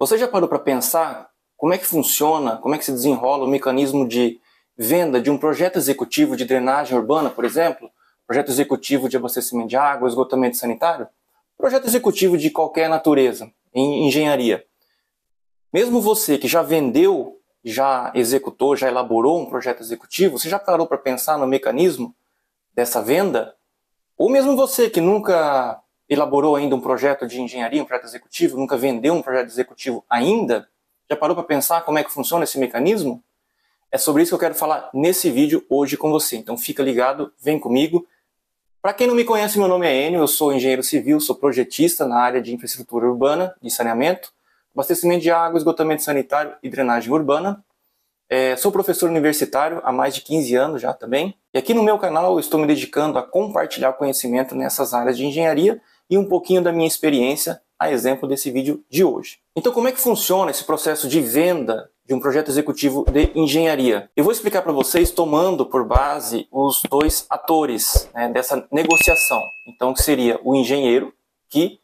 Você já parou para pensar como é que funciona, como é que se desenrola o mecanismo de venda de um projeto executivo de drenagem urbana, por exemplo, projeto executivo de abastecimento de água, esgotamento sanitário, projeto executivo de qualquer natureza, em engenharia. Mesmo você que já vendeu, já executou, já elaborou um projeto executivo, você já parou para pensar no mecanismo dessa venda? Ou mesmo você que nunca elaborou ainda um projeto de engenharia, um projeto executivo, nunca vendeu um projeto executivo ainda? Já parou para pensar como é que funciona esse mecanismo? É sobre isso que eu quero falar nesse vídeo hoje com você. Então fica ligado, vem comigo. Para quem não me conhece, meu nome é Enio, eu sou engenheiro civil, sou projetista na área de infraestrutura urbana, de saneamento, abastecimento de água, esgotamento sanitário e drenagem urbana. É, sou professor universitário há mais de 15 anos já também. E aqui no meu canal eu estou me dedicando a compartilhar conhecimento nessas áreas de engenharia e um pouquinho da minha experiência, a exemplo desse vídeo de hoje. Então, como é que funciona esse processo de venda de um projeto executivo de engenharia? Eu vou explicar para vocês tomando por base os dois atores né, dessa negociação. Então, que seria o engenheiro que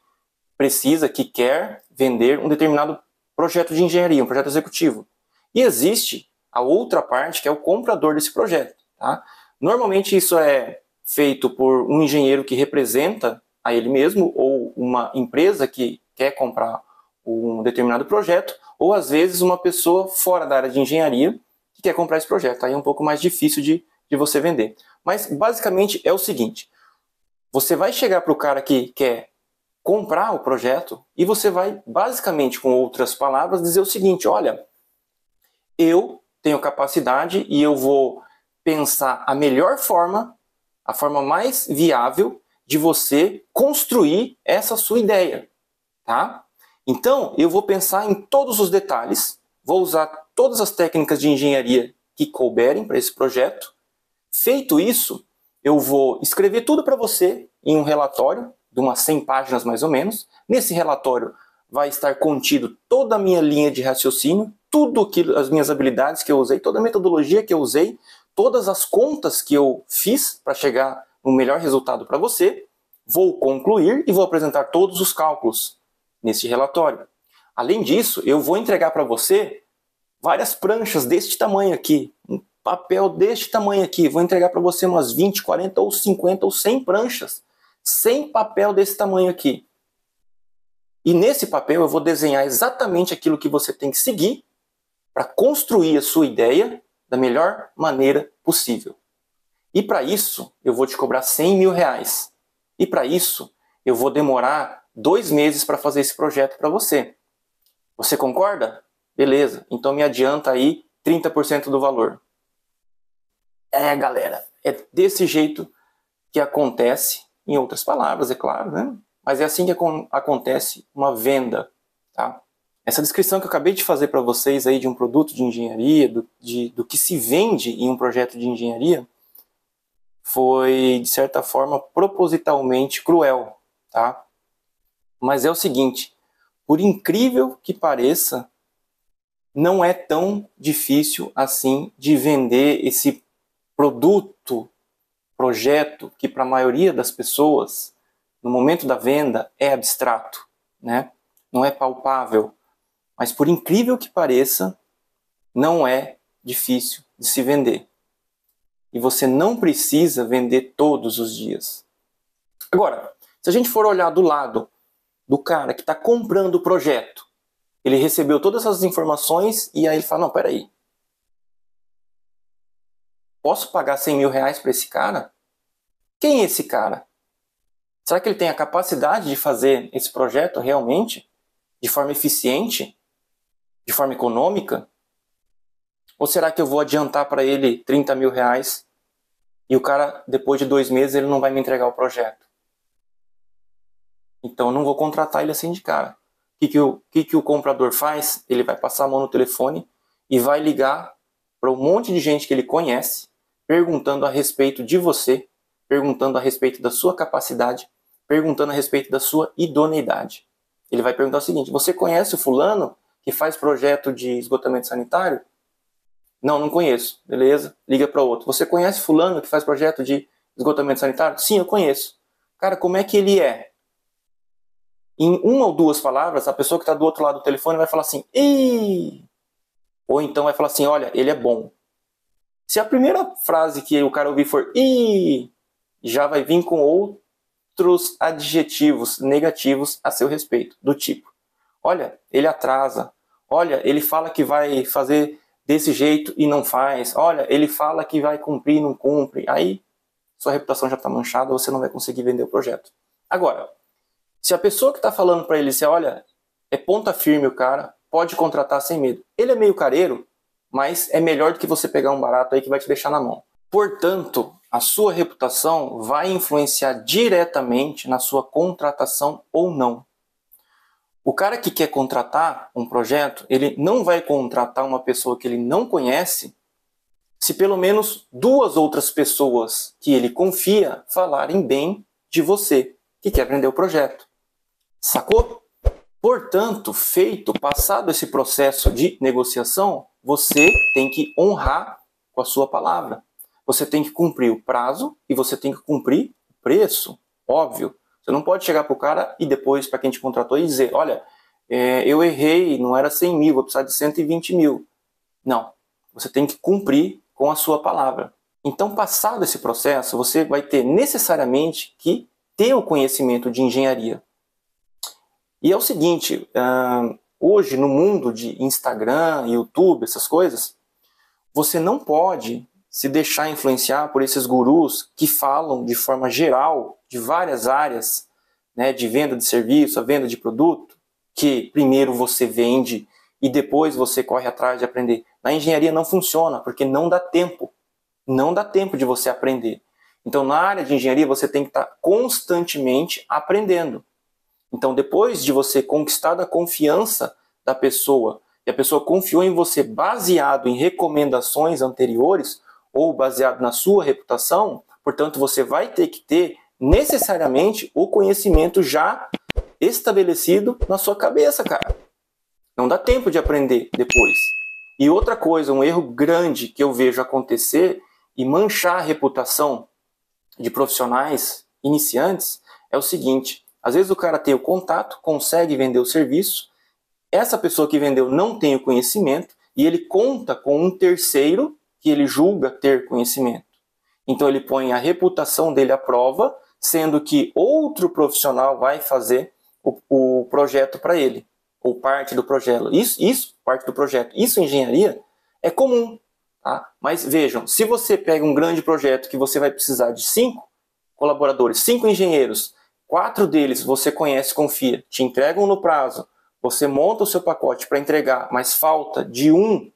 precisa, que quer vender um determinado projeto de engenharia, um projeto executivo. E existe a outra parte que é o comprador desse projeto. Tá? Normalmente isso é feito por um engenheiro que representa a ele mesmo ou uma empresa que quer comprar um determinado projeto, ou às vezes uma pessoa fora da área de engenharia que quer comprar esse projeto. Aí é um pouco mais difícil de, de você vender. Mas basicamente é o seguinte: você vai chegar para o cara que quer comprar o projeto e você vai basicamente com outras palavras dizer o seguinte: olha, eu tenho capacidade e eu vou pensar a melhor forma, a forma mais viável de você construir essa sua ideia, tá? Então, eu vou pensar em todos os detalhes, vou usar todas as técnicas de engenharia que couberem para esse projeto. Feito isso, eu vou escrever tudo para você em um relatório, de umas 100 páginas mais ou menos. Nesse relatório vai estar contido toda a minha linha de raciocínio, tudo que as minhas habilidades que eu usei, toda a metodologia que eu usei, todas as contas que eu fiz para chegar o melhor resultado para você, vou concluir e vou apresentar todos os cálculos neste relatório. Além disso, eu vou entregar para você várias pranchas deste tamanho aqui, um papel deste tamanho aqui, vou entregar para você umas 20, 40 ou 50 ou 100 pranchas, sem papel desse tamanho aqui. E nesse papel eu vou desenhar exatamente aquilo que você tem que seguir para construir a sua ideia da melhor maneira possível. E para isso, eu vou te cobrar 100 mil reais. E para isso, eu vou demorar dois meses para fazer esse projeto para você. Você concorda? Beleza, então me adianta aí 30% do valor. É, galera, é desse jeito que acontece, em outras palavras, é claro, né? Mas é assim que acontece uma venda, tá? Essa descrição que eu acabei de fazer para vocês aí de um produto de engenharia, do, de, do que se vende em um projeto de engenharia, foi, de certa forma, propositalmente cruel, tá? Mas é o seguinte, por incrível que pareça, não é tão difícil assim de vender esse produto, projeto que para a maioria das pessoas, no momento da venda, é abstrato, né? Não é palpável. Mas por incrível que pareça, não é difícil de se vender e você não precisa vender todos os dias. Agora, se a gente for olhar do lado do cara que está comprando o projeto, ele recebeu todas essas informações e aí ele fala: não, peraí. Posso pagar 100 mil reais para esse cara? Quem é esse cara? Será que ele tem a capacidade de fazer esse projeto realmente? De forma eficiente? De forma econômica? Ou será que eu vou adiantar para ele 30 mil reais e o cara, depois de dois meses, ele não vai me entregar o projeto. Então, eu não vou contratar ele assim de cara. O que, que, o, que, que o comprador faz? Ele vai passar a mão no telefone e vai ligar para um monte de gente que ele conhece, perguntando a respeito de você, perguntando a respeito da sua capacidade, perguntando a respeito da sua idoneidade. Ele vai perguntar o seguinte: você conhece o fulano que faz projeto de esgotamento sanitário? Não, não conheço. Beleza, liga para outro. Você conhece fulano que faz projeto de esgotamento sanitário? Sim, eu conheço. Cara, como é que ele é? Em uma ou duas palavras, a pessoa que está do outro lado do telefone vai falar assim, Ei! ou então vai falar assim, olha, ele é bom. Se a primeira frase que o cara ouvir for Ih! já vai vir com outros adjetivos negativos a seu respeito, do tipo: olha, ele atrasa, olha, ele fala que vai fazer desse jeito e não faz. Olha, ele fala que vai cumprir e não cumpre. Aí sua reputação já está manchada, você não vai conseguir vender o projeto. Agora, se a pessoa que está falando para ele, se olha, é ponta firme o cara, pode contratar sem medo. Ele é meio careiro, mas é melhor do que você pegar um barato aí que vai te deixar na mão. Portanto, a sua reputação vai influenciar diretamente na sua contratação ou não. O cara que quer contratar um projeto, ele não vai contratar uma pessoa que ele não conhece se pelo menos duas outras pessoas que ele confia falarem bem de você que quer aprender o projeto. Sacou? Portanto, feito, passado esse processo de negociação, você tem que honrar com a sua palavra. Você tem que cumprir o prazo e você tem que cumprir o preço, óbvio. Você não pode chegar para o cara e depois para quem te contratou e dizer, olha, é, eu errei, não era 100 mil, vou precisar de 120 mil. Não, você tem que cumprir com a sua palavra. Então, passado esse processo, você vai ter necessariamente que ter o conhecimento de engenharia. E é o seguinte, ah, hoje no mundo de Instagram, YouTube, essas coisas, você não pode se deixar influenciar por esses gurus que falam de forma geral de várias áreas, né, de venda de serviço, a venda de produto, que primeiro você vende e depois você corre atrás de aprender. Na engenharia não funciona, porque não dá tempo. Não dá tempo de você aprender. Então, na área de engenharia, você tem que estar constantemente aprendendo. Então, depois de você conquistar a confiança da pessoa, e a pessoa confiou em você baseado em recomendações anteriores, ou baseado na sua reputação, portanto, você vai ter que ter necessariamente o conhecimento já estabelecido na sua cabeça, cara. Não dá tempo de aprender depois. E outra coisa, um erro grande que eu vejo acontecer e manchar a reputação de profissionais iniciantes é o seguinte: às vezes o cara tem o contato, consegue vender o serviço, essa pessoa que vendeu não tem o conhecimento e ele conta com um terceiro que ele julga ter conhecimento. Então ele põe a reputação dele à prova, sendo que outro profissional vai fazer o, o projeto para ele, ou parte do projeto. Isso, isso, parte do projeto. Isso em engenharia é comum. Tá? Mas vejam, se você pega um grande projeto que você vai precisar de cinco colaboradores, cinco engenheiros, quatro deles você conhece, confia, te entregam no prazo, você monta o seu pacote para entregar, mas falta de um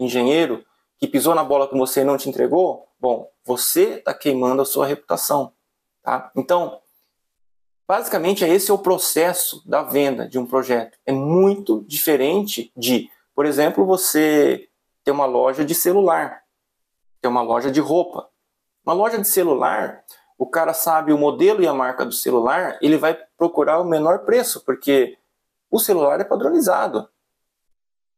engenheiro, que pisou na bola com você e não te entregou, bom, você está queimando a sua reputação. Tá? Então, basicamente, é esse é o processo da venda de um projeto. É muito diferente de, por exemplo, você ter uma loja de celular, ter uma loja de roupa. Uma loja de celular, o cara sabe o modelo e a marca do celular, ele vai procurar o menor preço, porque o celular é padronizado.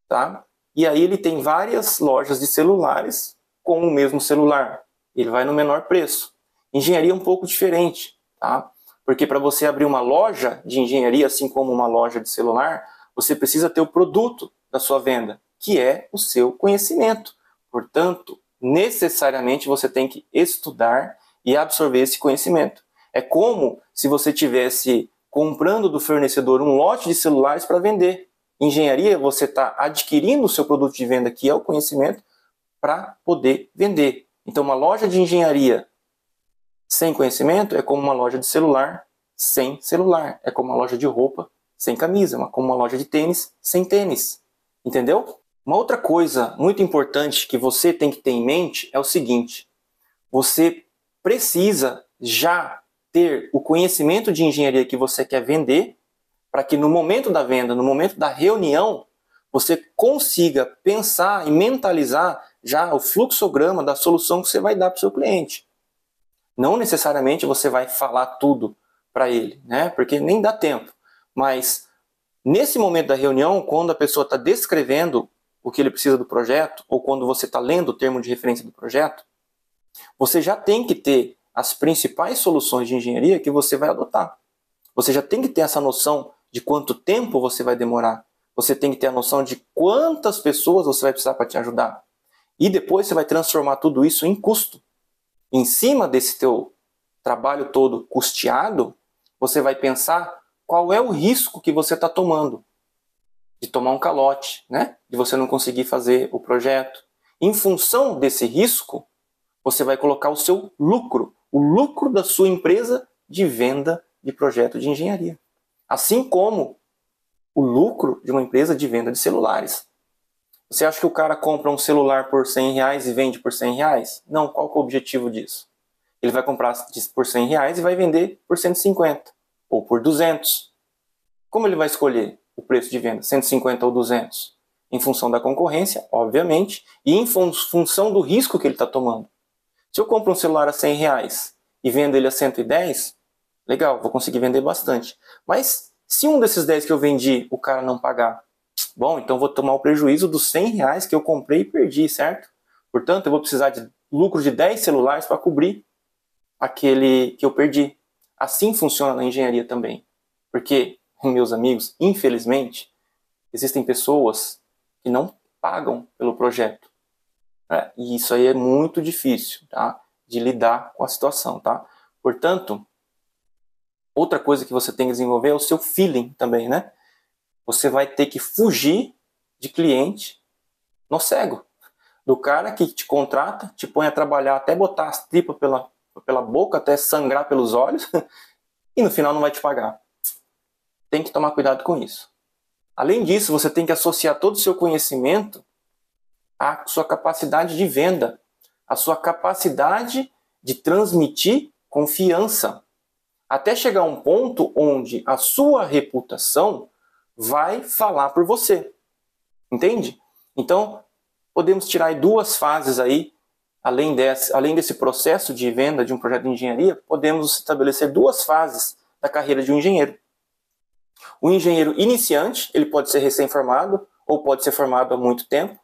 Tá? E aí ele tem várias lojas de celulares com o mesmo celular. Ele vai no menor preço. Engenharia é um pouco diferente, tá? Porque para você abrir uma loja de engenharia, assim como uma loja de celular, você precisa ter o produto da sua venda, que é o seu conhecimento. Portanto, necessariamente você tem que estudar e absorver esse conhecimento. É como se você tivesse comprando do fornecedor um lote de celulares para vender. Engenharia, você está adquirindo o seu produto de venda, que é o conhecimento, para poder vender. Então, uma loja de engenharia sem conhecimento é como uma loja de celular sem celular, é como uma loja de roupa sem camisa, é como uma loja de tênis sem tênis. Entendeu? Uma outra coisa muito importante que você tem que ter em mente é o seguinte: você precisa já ter o conhecimento de engenharia que você quer vender para que no momento da venda, no momento da reunião, você consiga pensar e mentalizar já o fluxograma da solução que você vai dar para o seu cliente. Não necessariamente você vai falar tudo para ele, né? Porque nem dá tempo. Mas nesse momento da reunião, quando a pessoa está descrevendo o que ele precisa do projeto, ou quando você está lendo o termo de referência do projeto, você já tem que ter as principais soluções de engenharia que você vai adotar. Você já tem que ter essa noção de quanto tempo você vai demorar. Você tem que ter a noção de quantas pessoas você vai precisar para te ajudar. E depois você vai transformar tudo isso em custo. Em cima desse teu trabalho todo custeado, você vai pensar qual é o risco que você está tomando de tomar um calote, né? De você não conseguir fazer o projeto. Em função desse risco, você vai colocar o seu lucro, o lucro da sua empresa de venda de projeto de engenharia. Assim como o lucro de uma empresa de venda de celulares. Você acha que o cara compra um celular por 100 reais e vende por 100 reais? Não, qual é o objetivo disso? Ele vai comprar por 100 reais e vai vender por 150 ou por 200. Como ele vai escolher o preço de venda, 150 ou 200? Em função da concorrência, obviamente, e em fun função do risco que ele está tomando. Se eu compro um celular a 100 reais e vendo ele a 110, legal, vou conseguir vender bastante. Mas se um desses 10 que eu vendi, o cara não pagar, bom, então vou tomar o prejuízo dos 100 reais que eu comprei e perdi, certo? Portanto, eu vou precisar de lucro de 10 celulares para cobrir aquele que eu perdi. Assim funciona na engenharia também. Porque, meus amigos, infelizmente, existem pessoas que não pagam pelo projeto. Né? E isso aí é muito difícil tá? de lidar com a situação. Tá? Portanto, Outra coisa que você tem que desenvolver é o seu feeling também, né? Você vai ter que fugir de cliente no cego, do cara que te contrata, te põe a trabalhar até botar as tripas pela, pela boca, até sangrar pelos olhos, e no final não vai te pagar. Tem que tomar cuidado com isso. Além disso, você tem que associar todo o seu conhecimento à sua capacidade de venda, à sua capacidade de transmitir confiança até chegar a um ponto onde a sua reputação vai falar por você. Entende? Então, podemos tirar duas fases aí, além desse, além desse processo de venda de um projeto de engenharia, podemos estabelecer duas fases da carreira de um engenheiro. O engenheiro iniciante, ele pode ser recém-formado ou pode ser formado há muito tempo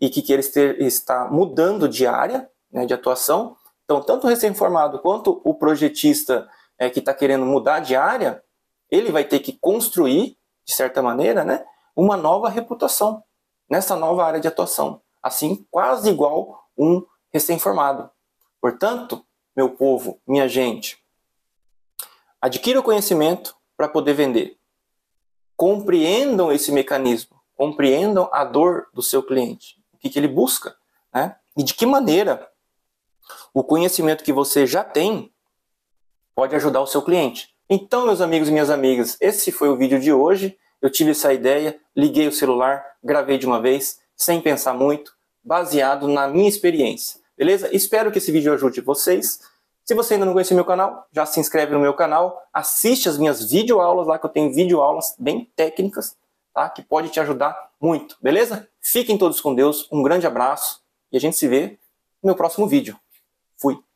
e que quer estar mudando de área né, de atuação. Então, tanto o recém-formado quanto o projetista é, que está querendo mudar de área, ele vai ter que construir, de certa maneira, né, uma nova reputação nessa nova área de atuação, assim quase igual um recém-formado. Portanto, meu povo, minha gente, adquira o conhecimento para poder vender. Compreendam esse mecanismo, compreendam a dor do seu cliente, o que, que ele busca, né? E de que maneira o conhecimento que você já tem pode ajudar o seu cliente. Então, meus amigos e minhas amigas, esse foi o vídeo de hoje. Eu tive essa ideia, liguei o celular, gravei de uma vez, sem pensar muito, baseado na minha experiência. Beleza? Espero que esse vídeo ajude vocês. Se você ainda não conhece meu canal, já se inscreve no meu canal, assiste as minhas videoaulas lá, que eu tenho videoaulas bem técnicas, tá? Que pode te ajudar muito, beleza? Fiquem todos com Deus, um grande abraço e a gente se vê no meu próximo vídeo. Fui!